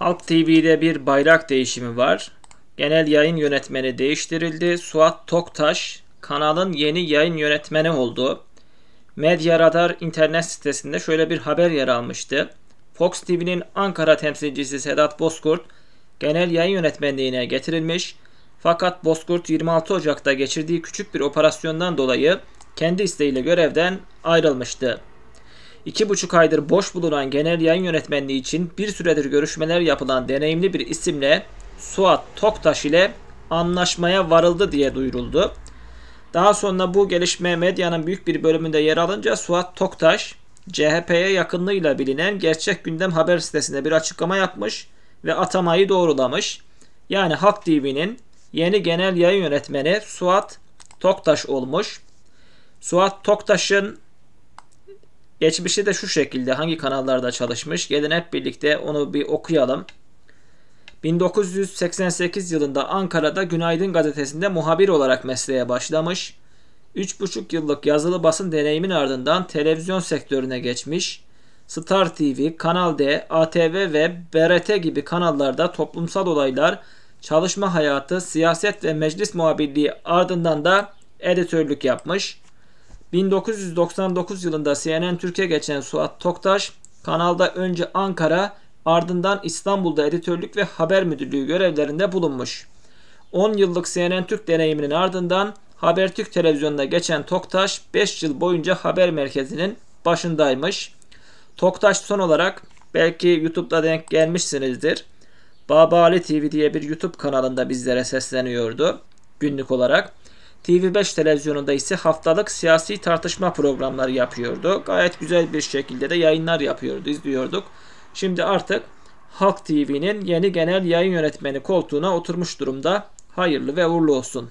Halk TV'de bir bayrak değişimi var. Genel yayın yönetmeni değiştirildi. Suat Toktaş kanalın yeni yayın yönetmeni oldu. Medya Radar internet sitesinde şöyle bir haber yer almıştı. Fox TV'nin Ankara temsilcisi Sedat Bozkurt genel yayın yönetmenliğine getirilmiş. Fakat Bozkurt 26 Ocak'ta geçirdiği küçük bir operasyondan dolayı kendi isteğiyle görevden ayrılmıştı. İki buçuk aydır boş bulunan genel yayın yönetmenliği için bir süredir görüşmeler yapılan deneyimli bir isimle Suat Toktaş ile anlaşmaya varıldı diye duyuruldu. Daha sonra bu gelişme medyanın büyük bir bölümünde yer alınca Suat Toktaş CHP'ye yakınlığıyla bilinen Gerçek Gündem haber sitesinde bir açıklama yapmış ve atamayı doğrulamış. Yani Halk TV'nin yeni genel yayın yönetmeni Suat Toktaş olmuş. Suat Toktaş'ın Geçmişte de şu şekilde hangi kanallarda çalışmış? Gelin hep birlikte onu bir okuyalım. 1988 yılında Ankara'da Günaydın gazetesinde muhabir olarak mesleğe başlamış. 3,5 yıllık yazılı basın deneyimin ardından televizyon sektörüne geçmiş. Star TV, Kanal D, ATV ve BRT gibi kanallarda toplumsal olaylar, çalışma hayatı, siyaset ve meclis muhabirliği ardından da editörlük yapmış. 1999 yılında CNN Türkiye geçen Suat Toktaş kanalda önce Ankara ardından İstanbul'da editörlük ve haber müdürlüğü görevlerinde bulunmuş. 10 yıllık CNN Türk deneyiminin ardından Habertürk televizyonuna geçen Toktaş 5 yıl boyunca haber merkezinin başındaymış. Toktaş son olarak belki YouTube'da denk gelmişsinizdir. Baba Ali TV diye bir YouTube kanalında bizlere sesleniyordu günlük olarak. TV5 televizyonunda ise haftalık siyasi tartışma programları yapıyordu. Gayet güzel bir şekilde de yayınlar yapıyordu, izliyorduk. Şimdi artık Halk TV'nin yeni genel yayın yönetmeni koltuğuna oturmuş durumda. Hayırlı ve uğurlu olsun.